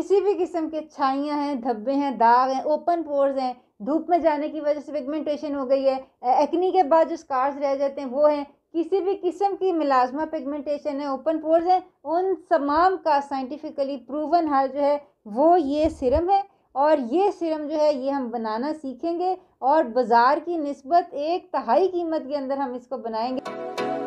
किसी भी किस्म के छाइयाँ हैं धब्बे हैं दाग हैं ओपन पोर्स हैं धूप में जाने की वजह से पिगमेंटेशन हो गई है एक्नी के बाद जो स्कार्स रह जाते हैं वो हैं किसी भी किस्म की मिलाजमा पिगमेंटेशन है ओपन पोर्स हैं उन तमाम का साइंटिफिकली प्रूवन हल जो है वो ये सिरम है और ये सिरम जो है ये हम बनाना सीखेंगे और बाज़ार की नस्बत एक तहाई कीमत के अंदर हम इसको बनाएंगे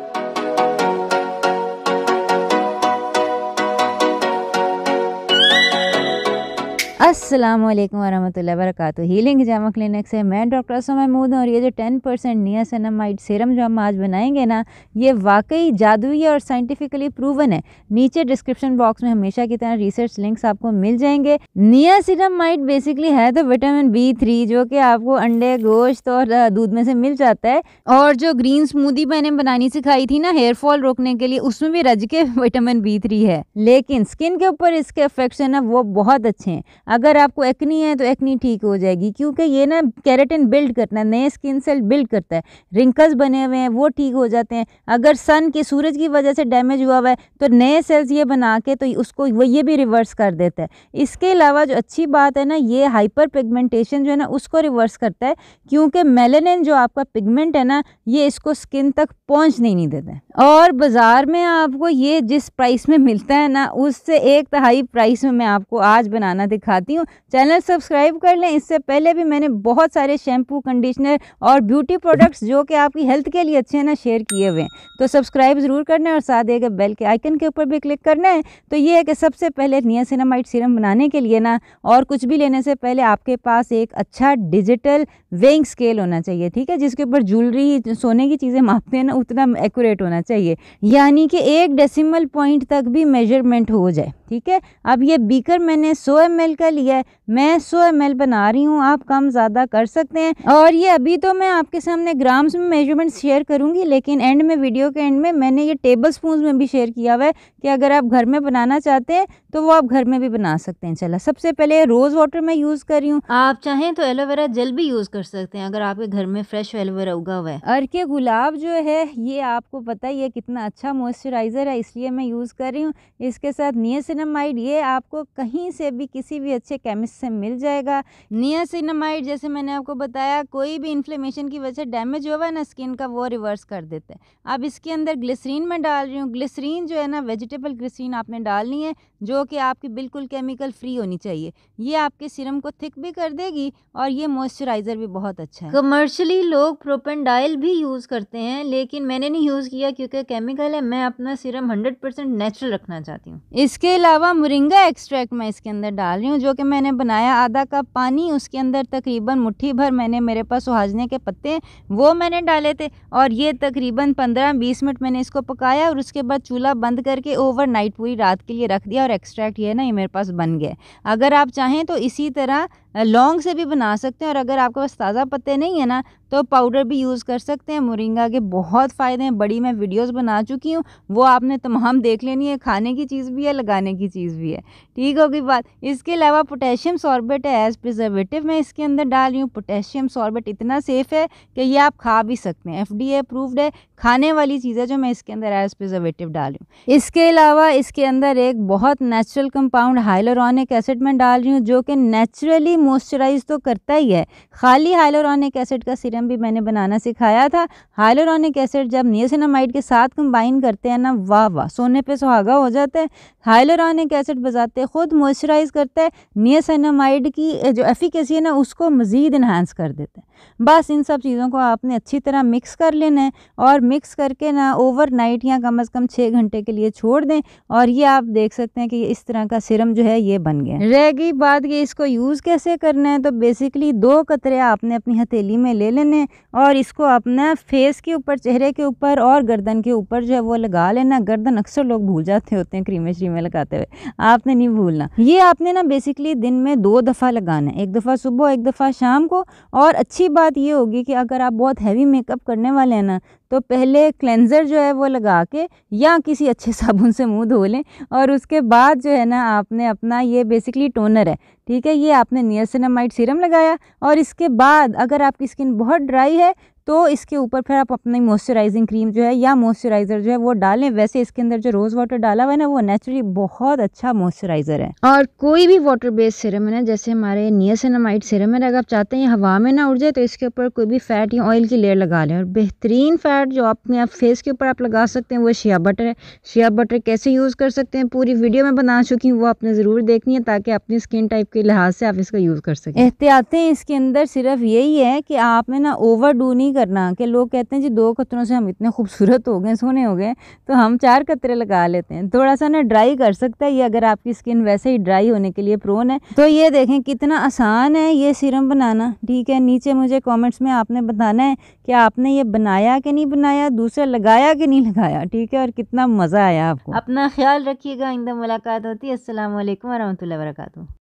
अस्सलाम वालेकुम वरहमतुल्लाहि वरकत हीलिंग जामा क्लिनिक से मैं डॉक्टर असो महमूद और ये जो 10 परसेंट नियासनामाइड सीरम जो हम आज बनाएंगे ना ये वाकई जादुई और साइंटिफिकली प्रूवन है नीचे डिस्क्रिप्शन बॉक्स में हमेशा की तरह रिसर्च लिंक्स आपको मिल जाएंगे नियासिनामाइड बेसिकली है तो विटामिन बी थ्री जो कि आपको अंडे गोश्त और दूध में से मिल जाता है और जो ग्रीन स्मूदी मैंने बनानी सिखाई थी ना हेयर फॉल रोकने के लिए उसमें भी रज के विटामिन बी है लेकिन स्किन के ऊपर इसके अफेक्शन है वो बहुत अच्छे हैं अगर आपको एक्नी है तो एक्नी ठीक हो जाएगी क्योंकि ये ना कैरेटिन बिल्ड करना है नए स्किन सेल बिल्ड करता है रिंकल्स बने हुए हैं वो ठीक हो जाते हैं अगर सन के सूरज की वजह से डैमेज हुआ हुआ है तो नए सेल्स ये बना के तो उसको वो ये भी रिवर्स कर देता है इसके अलावा जो अच्छी बात है ना ये हाइपर पिगमेंटेशन जो है ना उसको रिवर्स करता है क्योंकि मेलेनिन जो आपका पिगमेंट है ना ये इसको स्किन तक पहुँच नहीं, नहीं देता और बाज़ार में आपको ये जिस प्राइस में मिलता है ना उससे एक तहाई तो प्राइस में मैं आपको आज बनाना दिखा बताती हूँ चैनल सब्सक्राइब कर लें इससे पहले भी मैंने बहुत सारे शैम्पू कंडीशनर और ब्यूटी प्रोडक्ट्स जो कि आपकी हेल्थ के लिए अच्छे हैं ना शेयर किए हुए हैं तो सब्सक्राइब ज़रूर करना है और साथ देगा बेल के आइकन के ऊपर भी क्लिक करना है तो ये है कि सबसे पहले नियासिनामाइट सीरम बनाने के लिए ना और कुछ भी लेने से पहले आपके पास एक अच्छा डिजिटल वेइंग स्केल होना चाहिए ठीक है जिसके ऊपर ज्वेलरी सोने की चीज़ें मापते हैं ना उतना एक्यूरेट होना चाहिए यानी कि एक डेसिमल पॉइंट तक भी मेजरमेंट हो जाए ठीक है अब ये बीकर मैंने 100 एम का लिया है मैं 100 एम बना रही हूँ आप कम ज़्यादा कर सकते हैं और ये अभी तो मैं आपके सामने ग्राम्स में मेजरमेंट शेयर करूँगी लेकिन एंड में वीडियो के एंड में मैंने ये टेबल स्पून में भी शेयर किया हुआ है कि अगर आप घर में बनाना चाहते हैं तो वो आप घर में भी बना सकते हैं चला सबसे पहले रोज़ वाटर मैं यूज़ कर रही हूँ आप चाहें तो एलोवेरा जेल भी यूज़ कर सकते हैं अगर आपके घर में फ्रेश एलोवेरा उगा हुआ है और के गुलाब जो है ये आपको पता ही है कितना अच्छा मॉइस्चराइज़र है इसलिए मैं यूज़ कर रही हूँ इसके साथ नियत नियासिनमाइड ये आपको कहीं से भी किसी भी अच्छे केमिस्ट से मिल जाएगा नियासिनमाइड जैसे मैंने आपको बताया कोई भी इन्फ्लेमेशन की वजह से डैमेज हुआ ना स्किन का वो रिवर्स कर देता है अब इसके अंदर ग्लिसरीन में डाल रही हूँ ग्लिसरीन जो है ना वेजिटेबल ग्लिसरीन आपने डालनी है जो कि आपकी बिल्कुल केमिकल फ्री होनी चाहिए ये आपके सिरम को थिक भी कर देगी और ये मॉइस्चराइज़र भी बहुत अच्छा है कमर्शली लोग प्रोपेंडाइल भी यूज़ करते हैं लेकिन मैंने नहीं यूज़ किया क्योंकि केमिकल है मैं अपना सिरम हंड्रेड नेचुरल रखना चाहती हूँ इसके अलावा मुरिंगा एक्सट्रैक्ट मैं इसके अंदर डाल रही हूँ जो कि मैंने बनाया आधा कप पानी उसके अंदर तकरीबन मुट्ठी भर मैंने मेरे पास सुहाजने के पत्ते वो मैंने डाले थे और ये तकरीबन पंद्रह बीस मिनट मैंने इसको पकाया और उसके बाद चूल्हा बंद करके ओवर नाइट पूरी रात के लिए रख दिया और एक्स्ट्रैक्ट ये ना ये मेरे पास बन गया अगर आप चाहें तो इसी तरह लौंग से भी बना सकते हैं और अगर आपके पास ताज़ा पत्ते नहीं है ना तो पाउडर भी यूज़ कर सकते हैं मोरिंगा के बहुत फ़ायदे हैं बड़ी मैं वीडियोस बना चुकी हूँ वो आपने तमाम देख लेनी है खाने की चीज़ भी है लगाने की चीज़ भी है ठीक होगी बात इसके अलावा पोटेशियम सॉर्बेट है एज़ प्रिजर्वेटिव मैं इसके अंदर डाल रही हूँ पोटेशियम सॉर्बेट इतना सेफ़ है कि ये आप खा भी सकते हैं एफ अप्रूव्ड है खाने वाली चीज़ है जो मैं इसके अंदर एज़ प्रिजर्वेटिव डाल रही हूँ इसके अलावा इसके अंदर एक बहुत नेचुरल कंपाउंड हाइलोरॉनिक एसिड मैं डाल रही हूँ जो कि नेचुरली मॉइस्चराइज तो करता ही है खाली हाइलोरॉनिक एसिड का सिरम टाइम भी मैंने बनाना सिखाया था हाइलोरॉनिक एसिड जब नियोसिनामाइड के साथ कंबाइन करते हैं ना वाह वाह सोने पे सुहागा हो जाता है हाइलोरॉनिक एसिड बजाते ख़ुद मॉइस्चराइज करता है नियोसिनामाइड की जो एफिकेसी है ना उसको मज़ीद इन्हांस कर देता है बस इन सब चीज़ों को आपने अच्छी तरह मिक्स कर लेना है और मिक्स करके ना ओवरनाइट या कम अज़ कम छः घंटे के लिए छोड़ दें और ये आप देख सकते हैं कि इस तरह का सिरम जो है ये बन गया रह गई बात कि इसको यूज़ कैसे करना है तो बेसिकली दो कतरे आपने अपनी हथेली में ले लेने लेने और इसको अपना फेस के ऊपर चेहरे के ऊपर और गर्दन के ऊपर जो है वो लगा लेना गर्दन अक्सर लोग भूल जाते होते हैं क्रीमें श्रीमें लगाते हुए आपने नहीं भूलना ये आपने ना बेसिकली दिन में दो दफ़ा लगाना है एक दफ़ा सुबह एक दफ़ा शाम को और अच्छी बात ये होगी कि अगर आप बहुत हैवी मेकअप करने वाले हैं ना तो पहले क्लेंज़र जो है वो लगा के या किसी अच्छे साबुन से मुंह धो लें और उसके बाद जो है ना आपने अपना ये बेसिकली टोनर है ठीक है ये आपने नियसिनामाइड सीरम लगाया और इसके बाद अगर आपकी स्किन बहुत ड्राई है तो इसके ऊपर फिर आप अपनी मॉइस्चराइजिंग क्रीम जो है या मॉइस्चराइज़र जो है वो डालें वैसे इसके अंदर जो रोज़ वाटर डाला हुआ है ना वो नेचुरली बहुत अच्छा मॉइस्चराइज़र है और कोई भी वाटर बेस्ड सिरम है ना जैसे हमारे नियसनामाइड सिरम है अगर आप चाहते हैं हवा में ना उड़ जाए तो इसके ऊपर कोई भी फैट या ऑयल की लेयर लगा लें और बेहतरीन फैट जो अपने आप फेस के ऊपर आप लगा सकते हैं वो शिया बटर है शिया बटर कैसे यूज़ कर सकते हैं पूरी वीडियो में बना चुकी हूँ वो आपने ज़रूर देखनी है ताकि अपनी स्किन टाइप के लिहाज से आप इसका यूज़ कर सकें एहतियातें इसके अंदर सिर्फ यही है कि आप में ना ओवर डूनिंग करना कि लोग कहते हैं जी दो कतरों से हम इतने खूबसूरत हो गए सोने हो गए तो हम चार कतरे लगा लेते हैं थोड़ा सा ना ड्राई कर सकता है ये अगर आपकी स्किन वैसे ही ड्राई होने के लिए प्रोन है तो ये देखें कितना आसान है ये सीरम बनाना ठीक है नीचे मुझे कॉमेंट्स में आपने बताना है कि आपने ये बनाया कि नहीं बनाया दूसरा लगाया कि नहीं लगाया ठीक है और कितना मज़ा आया आपको अपना ख्याल रखिएगा इंदा मुलाकात होती है असल वरहमल वरक